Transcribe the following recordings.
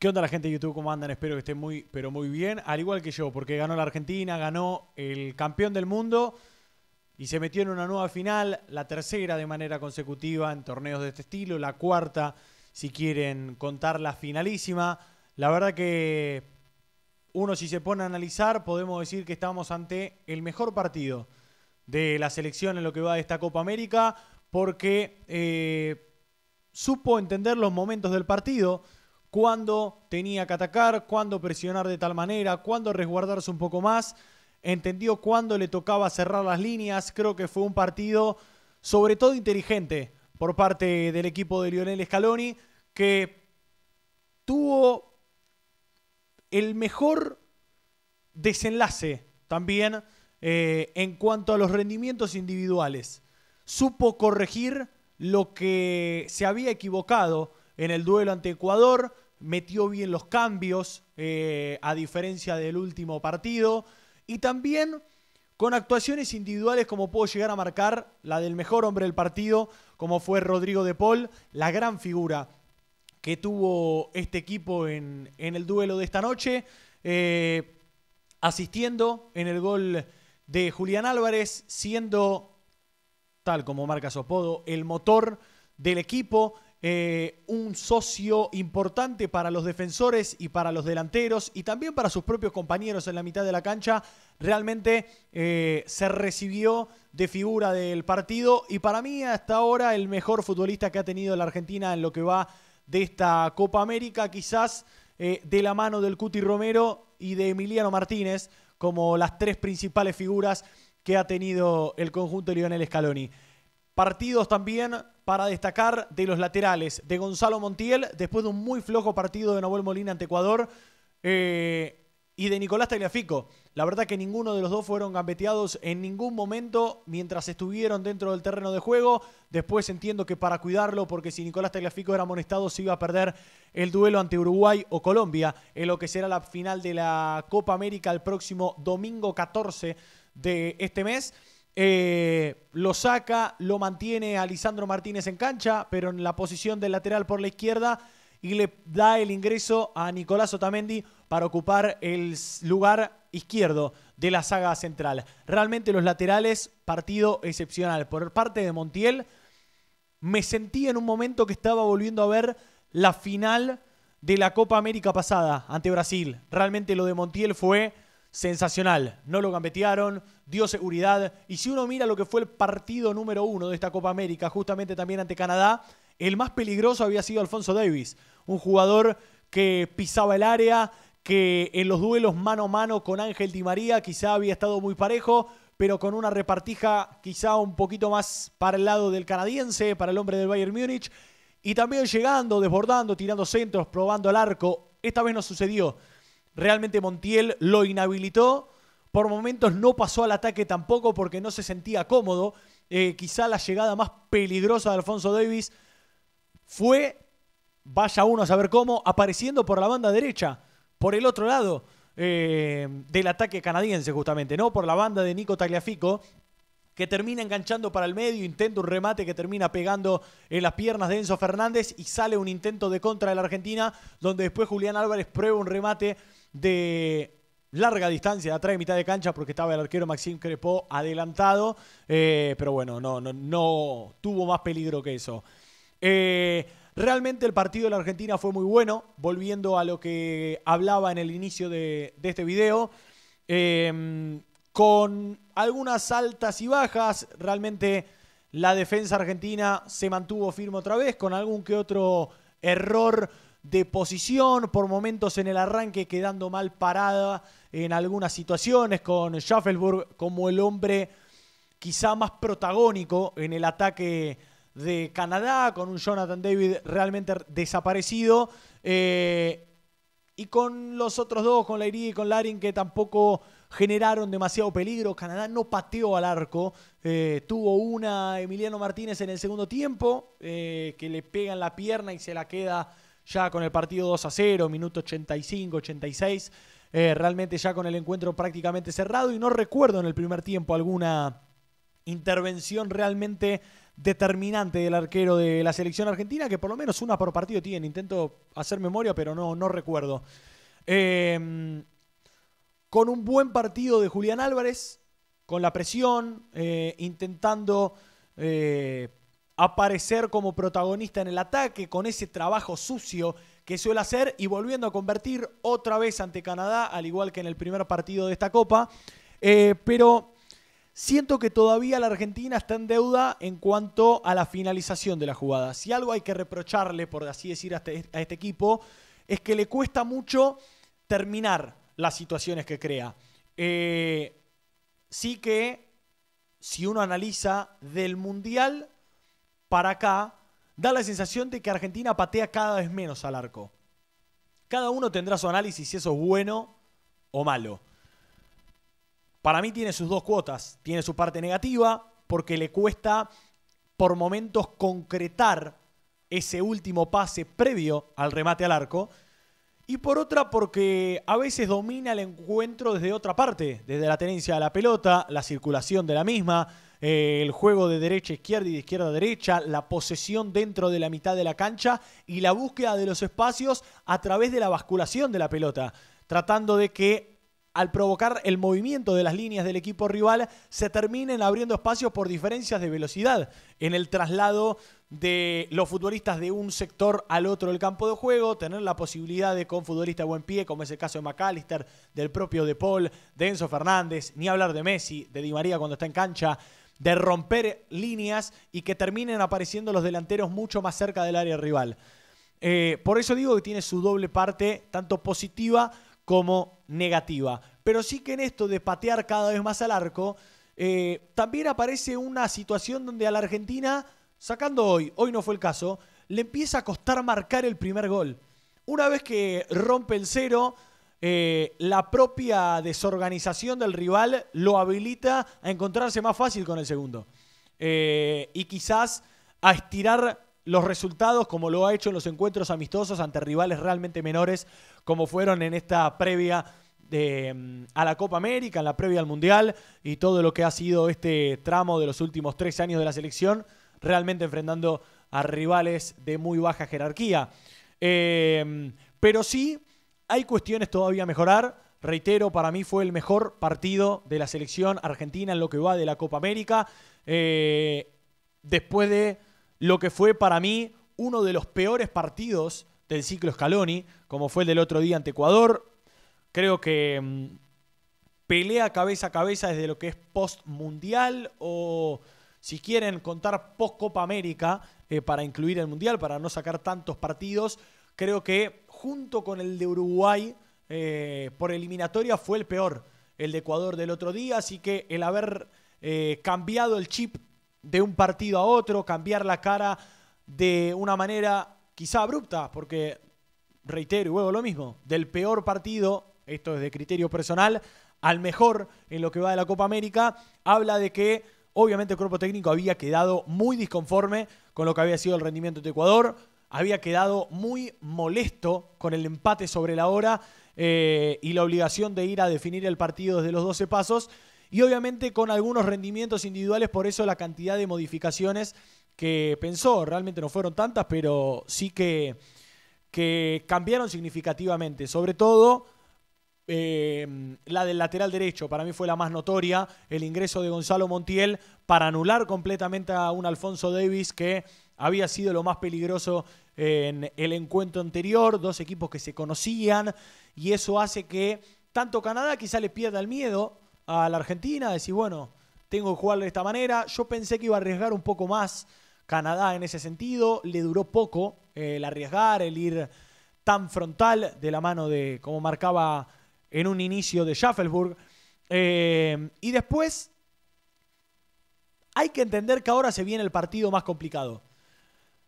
¿Qué onda la gente de YouTube? ¿Cómo andan? Espero que estén muy, pero muy bien. Al igual que yo, porque ganó la Argentina, ganó el campeón del mundo y se metió en una nueva final, la tercera de manera consecutiva en torneos de este estilo, la cuarta, si quieren contar la finalísima. La verdad que uno si se pone a analizar, podemos decir que estamos ante el mejor partido de la selección en lo que va de esta Copa América, porque eh, supo entender los momentos del partido cuándo tenía que atacar, cuándo presionar de tal manera, cuándo resguardarse un poco más. Entendió cuándo le tocaba cerrar las líneas. Creo que fue un partido sobre todo inteligente por parte del equipo de Lionel Scaloni, que tuvo el mejor desenlace también eh, en cuanto a los rendimientos individuales. Supo corregir lo que se había equivocado en el duelo ante Ecuador, metió bien los cambios, eh, a diferencia del último partido, y también con actuaciones individuales como pudo llegar a marcar la del mejor hombre del partido, como fue Rodrigo de Paul, la gran figura que tuvo este equipo en, el duelo de esta noche, eh, asistiendo en el gol de Julián Álvarez, siendo, tal como marca apodo el motor del equipo, eh, un socio importante para los defensores y para los delanteros y también para sus propios compañeros en la mitad de la cancha. Realmente eh, se recibió de figura del partido y para mí hasta ahora el mejor futbolista que ha tenido la Argentina en lo que va de esta Copa América, quizás eh, de la mano del Cuti Romero y de Emiliano Martínez como las tres principales figuras que ha tenido el conjunto de Lionel Scaloni. Partidos también para destacar de los laterales de Gonzalo Montiel, después de un muy flojo partido de Nahuel Molina ante Ecuador, eh, y de Nicolás Tagliafico. La verdad que ninguno de los dos fueron gambeteados en ningún momento mientras estuvieron dentro del terreno de juego. Después entiendo que para cuidarlo, porque si Nicolás Tagliafico era amonestado, se iba a perder el duelo ante Uruguay o Colombia en lo que será la final de la Copa América el próximo domingo 14 de este mes. Eh, lo saca, lo mantiene Alisandro Martínez en cancha, pero en la posición de lateral por la izquierda y le da el ingreso a Nicolás Otamendi para ocupar el lugar izquierdo de la saga central. Realmente los laterales, partido excepcional. Por parte de Montiel, me sentí en un momento que estaba volviendo a ver la final de la Copa América pasada ante Brasil. Realmente lo de Montiel fue sensacional. No lo gambetearon, dio seguridad. Y si uno mira lo que fue el partido número uno de esta Copa América, justamente también ante Canadá, el más peligroso había sido Alfonso Davis, un jugador que pisaba el área, que en los duelos mano a mano con Ángel Di María quizá había estado muy parejo, pero con una repartija quizá un poquito más para el lado del canadiense, para el hombre del Bayern Múnich. Y también llegando, desbordando, tirando centros, probando el arco. Esta vez no sucedió. Realmente Montiel lo inhabilitó. Por momentos no pasó al ataque tampoco porque no se sentía cómodo. Eh, quizá la llegada más peligrosa de Alfonso Davis fue, vaya uno a saber cómo, apareciendo por la banda derecha, por el otro lado eh, del ataque canadiense justamente, ¿no? Por la banda de Nico Tagliafico, que termina enganchando para el medio, intenta un remate que termina pegando en las piernas de Enzo Fernández y sale un intento de contra de la Argentina, donde después Julián Álvarez prueba un remate de larga distancia de atrás de mitad de cancha porque estaba el arquero Maxim Crepó adelantado, eh, pero bueno, no, no, tuvo más peligro que eso. Eh, realmente el partido de la Argentina fue muy bueno, volviendo a lo que hablaba en el inicio de, este video. Eh, con algunas altas y bajas. Realmente la defensa argentina se mantuvo firme otra vez con algún que otro error de posición, por momentos en el arranque quedando mal parada en algunas situaciones, con Schaffelburg como el hombre quizá más protagónico en el ataque de Canadá, con un Jonathan David realmente desaparecido. Eh, y con los otros dos, con Lairi y con Larin, que tampoco generaron demasiado peligro. Canadá no pateó al arco. Eh, tuvo una Emiliano Martínez en el segundo tiempo eh, que le pega en la pierna y se la queda ya con el partido 2 a 0, minuto 85, 86. Eh, realmente ya con el encuentro prácticamente cerrado y no recuerdo en el primer tiempo alguna intervención realmente determinante del arquero de la selección argentina, que por lo menos una por partido tiene. Intento hacer memoria, pero no, no recuerdo. Eh, con un buen partido de Julián Álvarez, con la presión, eh, intentando eh, aparecer como protagonista en el ataque, con ese trabajo sucio que suele hacer y volviendo a convertir otra vez ante Canadá, al igual que en el primer partido de esta Copa. Eh, pero siento que todavía la Argentina está en deuda en cuanto a la finalización de la jugada. Si algo hay que reprocharle, por así decir, a este, este equipo, es que le cuesta mucho terminar las situaciones que crea. Eh, sí que, si uno analiza del Mundial para acá, da la sensación de que Argentina patea cada vez menos al arco. Cada uno tendrá su análisis si eso es bueno o malo. Para mí tiene sus dos cuotas. Tiene su parte negativa porque le cuesta por momentos concretar ese último pase previo al remate al arco y por otra porque a veces domina el encuentro desde otra parte, desde la tenencia de la pelota, la circulación de la misma, eh, el juego de derecha a izquierda y de izquierda a derecha, la posesión dentro de la mitad de la cancha y la búsqueda de los espacios a través de la basculación de la pelota, tratando de que al provocar el movimiento de las líneas del equipo rival, se terminen abriendo espacios por diferencias de velocidad en el traslado de los futbolistas de un sector al otro del campo de juego, tener la posibilidad de con futbolistas de buen pie, como es el caso de McAllister, del propio De Paul, de Enzo Fernández, ni hablar de Messi, de Di María cuando está en cancha, de romper líneas y que terminen apareciendo los delanteros mucho más cerca del área rival. Eh, por eso digo que tiene su doble parte, tanto positiva como negativa. Pero sí que en esto de patear cada vez más al arco, eh, también aparece una situación donde a la Argentina, sacando hoy, hoy no fue el caso, le empieza a costar marcar el primer gol. Una vez que rompe el cero, eh, la propia desorganización del rival lo habilita a encontrarse más fácil con el segundo. Eh, y quizás a estirar los resultados como lo ha hecho en los encuentros amistosos ante rivales realmente menores como fueron en esta previa mm, a la Copa América, en la previa al Mundial y todo lo que ha sido este tramo de los últimos tres años de la selección, realmente enfrentando a rivales de muy baja jerarquía. Em, pero sí, hay cuestiones todavía a mejorar. Reitero, para mí fue el mejor partido de la selección argentina en lo que va de la Copa América. Eh, después de lo que fue para mí uno de los peores partidos del ciclo Scaloni, como fue el del otro día ante Ecuador. Creo que mm, pelea cabeza a cabeza desde lo que es post-mundial o, si quieren, contar post-Copa América eh, para incluir el mundial, para no sacar tantos partidos. Creo que junto con el de Uruguay, eh, por eliminatoria, fue el peor, el de Ecuador del otro día. Así que el haber eh, cambiado el chip de un partido a otro, cambiar la cara de una manera quizá abrupta, porque reitero y lo mismo, del peor partido, esto es de criterio personal, al mejor en lo que va de la Copa América, habla de que obviamente el cuerpo técnico había quedado muy disconforme con lo que había sido el rendimiento de Ecuador, había quedado muy molesto con el empate sobre la hora eh, y la obligación de ir a definir el partido desde los 12 pasos y obviamente con algunos rendimientos individuales, por eso la cantidad de modificaciones que pensó, realmente no fueron tantas, pero sí que, que cambiaron significativamente, sobre todo em, la del lateral derecho, para mí fue la más notoria, el ingreso de Gonzalo Montiel para anular completamente a un Alfonso Davis que había sido lo más peligroso en el encuentro anterior, dos equipos que se conocían, y eso hace que tanto Canadá quizá le pierda el miedo a la Argentina, decir, bueno, tengo que jugar de esta manera. Yo pensé que iba a arriesgar un poco más Canadá en ese sentido, le duró poco eh, el arriesgar, el ir tan frontal de la mano de como marcaba en un inicio de Schaffelburg. Eh, y después hay que entender que ahora se viene el partido más complicado.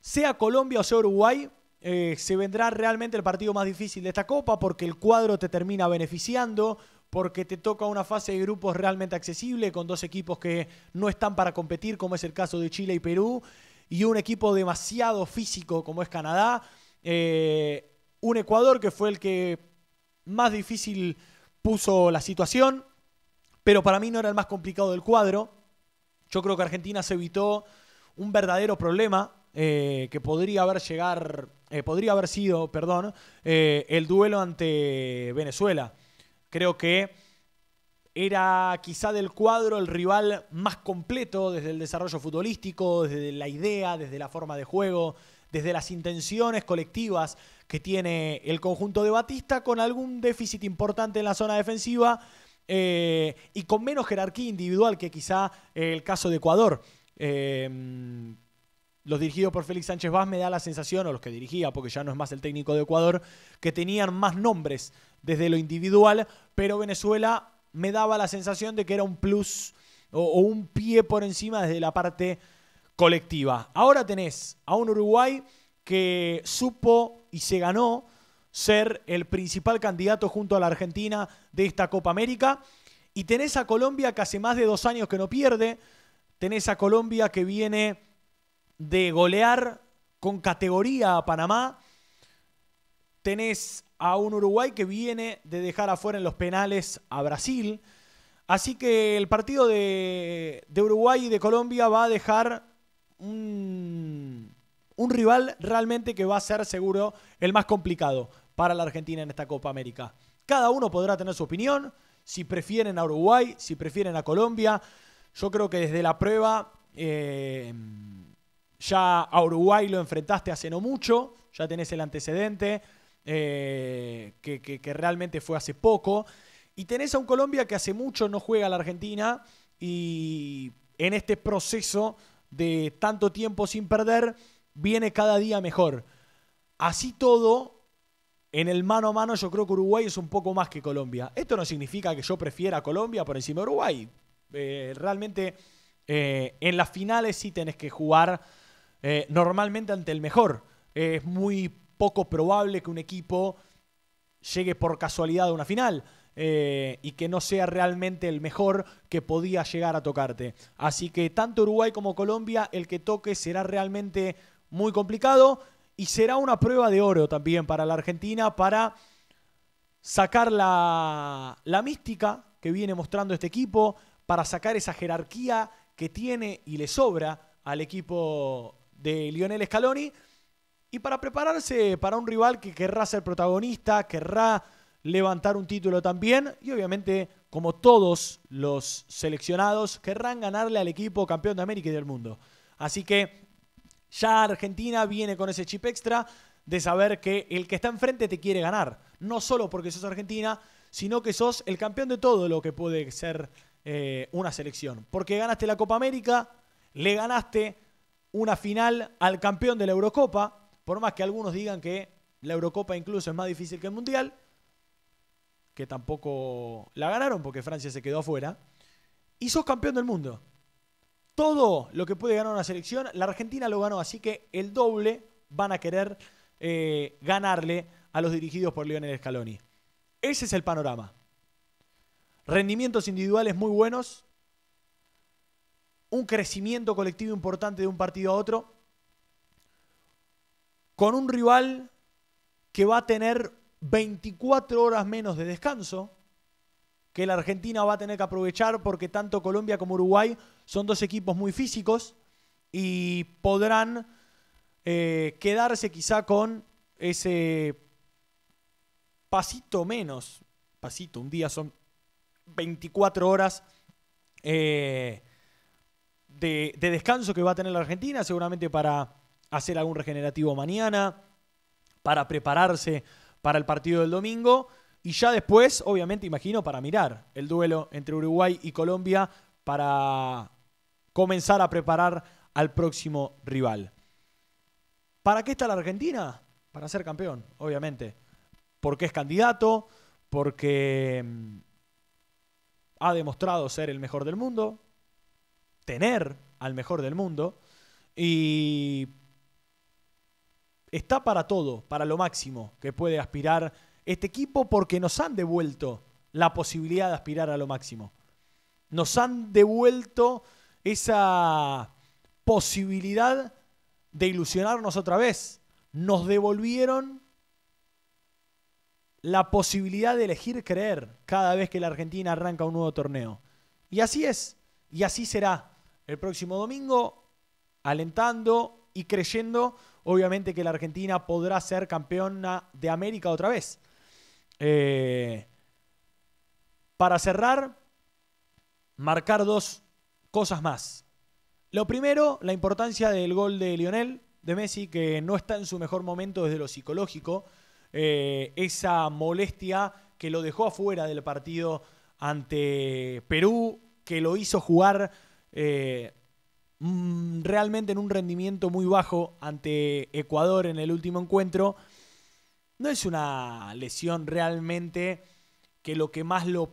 Sea Colombia o sea Uruguay, eh, se vendrá realmente el partido más difícil de esta copa porque el cuadro te termina beneficiando, porque te toca una fase de grupos realmente accesible con dos equipos que no están para competir, como es el caso de Chile y Perú, y un equipo demasiado físico como es Canadá. Eh, un Ecuador que fue el que más difícil puso la situación, pero para mí no era el más complicado del cuadro. Yo creo que Argentina se evitó un verdadero problema eh, que podría haber llegar, eh, podría haber sido, perdón, el duelo ante Venezuela. Creo que era quizá del cuadro el rival más completo desde el desarrollo futbolístico, desde la idea, desde la forma de juego, desde las intenciones colectivas que tiene el conjunto de Batista, con algún déficit importante en la zona defensiva eh, y con menos jerarquía individual que quizá el caso de Ecuador. Eh, los dirigidos por Félix Sánchez Vaz me da la sensación, o los que dirigía, porque ya no es más el técnico de Ecuador, que tenían más nombres desde lo individual, pero Venezuela me daba la sensación de que era un plus o, un pie por encima desde la parte colectiva. Ahora tenés a un Uruguay que supo y se ganó ser el principal candidato junto a la Argentina de esta Copa América. Y tenés a Colombia que hace más de dos años que no pierde. Tenés a Colombia que viene de golear con categoría a Panamá tenés a un Uruguay que viene de dejar afuera en los penales a Brasil. Así que el partido de, Uruguay y de Colombia va a dejar un, rival realmente que va a ser seguro el más complicado para la Argentina en esta Copa América. Cada uno podrá tener su opinión, si prefieren a Uruguay, si prefieren a Colombia. Yo creo que desde la prueba eh, ya a Uruguay lo enfrentaste hace no mucho, ya tenés el antecedente. Eh, que, realmente fue hace poco. Y tenés a un Colombia que hace mucho no juega a la Argentina y en este proceso de tanto tiempo sin perder, viene cada día mejor. Así todo, en el mano a mano yo creo que Uruguay es un poco más que Colombia. Esto no significa que yo prefiera Colombia por encima de Uruguay. Eh, realmente eh, en las finales sí tenés que jugar normalmente ante el mejor. Es muy poco probable que un equipo llegue por casualidad a una final. Eh, y que no sea realmente el mejor que podía llegar a tocarte. Así que tanto Uruguay como Colombia, el que toque será realmente muy complicado y será una prueba de oro también para la Argentina para sacar la, la mística que viene mostrando este equipo, para sacar esa jerarquía que tiene y le sobra al equipo de Lionel Scaloni y para prepararse para un rival que querrá ser protagonista, querrá levantar un título también y obviamente, como todos los seleccionados, querrán ganarle al equipo campeón de América y del mundo. Así que ya Argentina viene con ese chip extra de saber que el que está enfrente te quiere ganar, no solo porque sos Argentina, sino que sos el campeón de todo lo que puede ser eh, una selección. Porque ganaste la Copa América, le ganaste una final al campeón de la Eurocopa, por más que algunos digan que la Eurocopa incluso es más difícil que el Mundial, que tampoco la ganaron porque Francia se quedó afuera, y sos campeón del mundo. Todo lo que puede ganar una selección, la Argentina lo ganó, así que el doble van a querer eh, ganarle a los dirigidos por Lionel Scaloni. Ese es el panorama. Rendimientos individuales muy buenos, un crecimiento colectivo importante de un partido a otro, con un rival que va a tener 24 horas menos de descanso, que la Argentina va a tener que aprovechar porque tanto Colombia como Uruguay son dos equipos muy físicos y podrán eh, quedarse quizá con ese pasito menos, pasito, un día son 24 horas eh, de descanso que va a tener la Argentina, seguramente para hacer algún regenerativo mañana, para prepararse para el partido del domingo. Y ya después, obviamente, imagino, para mirar el duelo entre Uruguay y Colombia para comenzar a preparar al próximo rival. ¿Para qué está la Argentina? Para ser campeón, obviamente. Porque es candidato, porque mm, ha demostrado ser el mejor del mundo, tener al mejor del mundo y está para todo, para lo máximo que puede aspirar este equipo porque nos han devuelto la posibilidad de aspirar a lo máximo. Nos han devuelto esa posibilidad de ilusionarnos otra vez. Nos devolvieron la posibilidad de elegir creer cada vez que la Argentina arranca un nuevo torneo. Y así es, y así será el próximo domingo, alentando y creyendo, obviamente, que la Argentina podrá ser campeona de América otra vez. Eh, para cerrar, marcar dos cosas más. Lo primero, la importancia del gol de Lionel, de Messi, que no está en su mejor momento desde lo psicológico. Eh, esa molestia que lo dejó afuera del partido ante Perú, que lo hizo jugar eh, Mm, realmente en un rendimiento muy bajo ante Ecuador en el último encuentro, no es una lesión realmente que lo que más lo,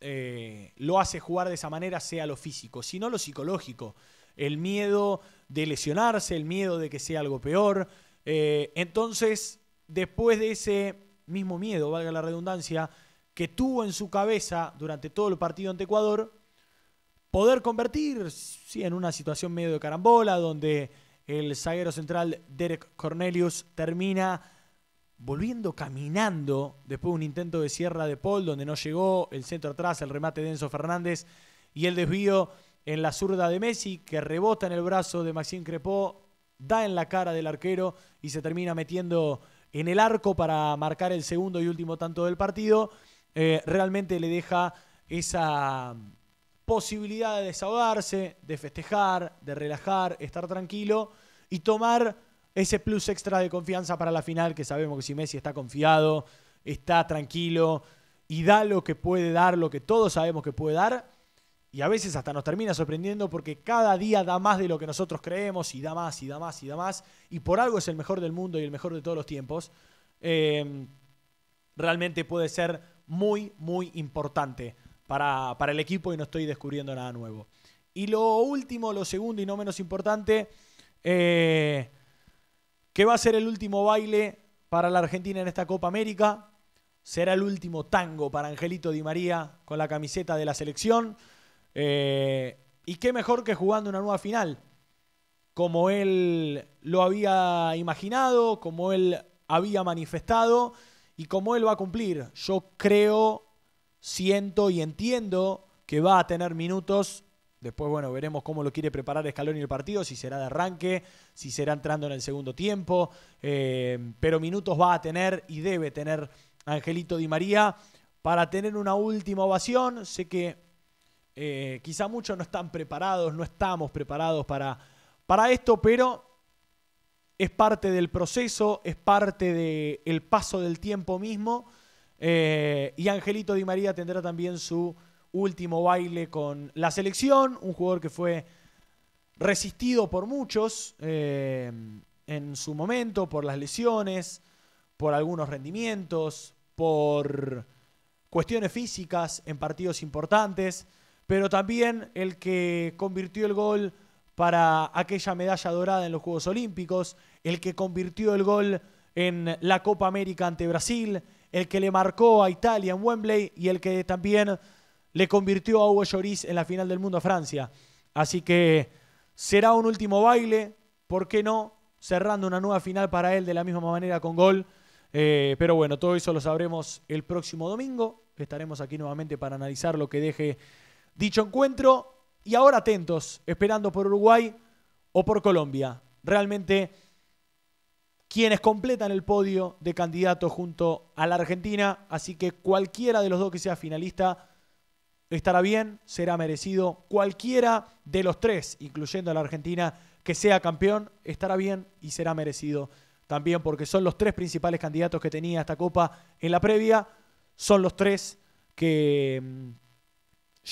eh, lo hace jugar de esa manera sea lo físico, sino lo psicológico. El miedo de lesionarse, el miedo de que sea algo peor. Eh, entonces, después de ese mismo miedo, valga la redundancia, que tuvo en su cabeza durante todo el partido ante Ecuador, poder convertir sí, en una situación medio de carambola, donde el zaguero central Derek Cornelius termina volviendo caminando después de un intento de Sierra de Paul, donde no llegó el centro atrás, el remate de Enzo Fernández y el desvío en la zurda de Messi, que rebota en el brazo de Maxime Crepó, da en la cara del arquero y se termina metiendo en el arco para marcar el segundo y último tanto del partido. Eh, realmente le deja esa posibilidad de desahogarse, de festejar, de relajar, estar tranquilo y tomar ese plus extra de confianza para la final, que sabemos que si Messi está confiado, está tranquilo y da lo que puede dar, lo que todos sabemos que puede dar, y a veces hasta nos termina sorprendiendo porque cada día da más de lo que nosotros creemos y da más y da más y da más. Y por algo es el mejor del mundo y el mejor de todos los tiempos. Eh, realmente puede ser muy, muy importante para, el equipo y no estoy descubriendo nada nuevo. Y lo último, lo segundo y no menos importante, eh, que va a ser el último baile para la Argentina en esta Copa América. Será el último tango para Angelito Di María con la camiseta de la selección. Eh, y qué mejor que jugando una nueva final, como él lo había imaginado, como él había manifestado y como él va a cumplir. Yo creo siento y entiendo que va a tener minutos. Después, bueno, veremos cómo lo quiere preparar Escalón y el partido, si será de arranque, si será entrando en el segundo tiempo. Eh, pero minutos va a tener y debe tener Angelito Di María para tener una última ovación. Sé que eh, quizá muchos no están preparados, no estamos preparados para, para esto, pero es parte del proceso, es parte del paso del tiempo mismo eh, y Angelito Di María tendrá también su último baile con la selección, un jugador que fue resistido por muchos eh, en su momento, por las lesiones, por algunos rendimientos, por cuestiones físicas en partidos importantes, pero también el que convirtió el gol para aquella medalla dorada en los Juegos Olímpicos, el que convirtió el gol en la Copa América ante Brasil, el que le marcó a Italia en Wembley y el que también le convirtió a Hugo Lloris en la final del mundo a Francia. Así que será un último baile, ¿por qué no? Cerrando una nueva final para él de la misma manera con gol. Eh, pero bueno, todo eso lo sabremos el próximo domingo. Estaremos aquí nuevamente para analizar lo que deje dicho encuentro. Y ahora atentos, esperando por Uruguay o por Colombia. Realmente quienes completan el podio de candidato junto a la Argentina. Así que cualquiera de los dos que sea finalista estará bien, será merecido. Cualquiera de los tres, incluyendo a la Argentina, que sea campeón, estará bien y será merecido también, porque son los tres principales candidatos que tenía esta Copa en la previa. Son los tres que mm,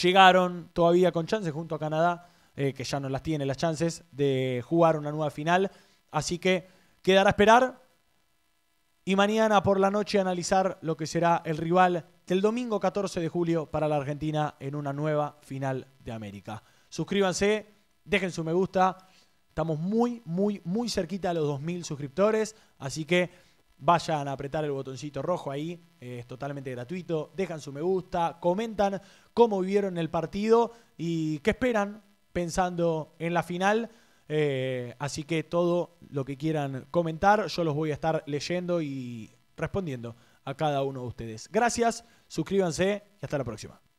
llegaron todavía con chances junto a Canadá, eh, que ya no las tiene las chances de jugar una nueva final. Así que Quedará a esperar y mañana por la noche analizar lo que será el rival del domingo 14 de julio para la Argentina en una nueva final de América. Suscríbanse, dejen su me gusta. Estamos muy, muy, muy cerquita a los 2.000 suscriptores, así que vayan a apretar el botoncito rojo ahí, es totalmente gratuito, dejan su me gusta, comentan cómo vivieron el partido y qué esperan pensando en la final eh, así que todo lo que quieran comentar, yo los voy a estar leyendo y respondiendo a cada uno de ustedes. Gracias, suscríbanse y hasta la próxima.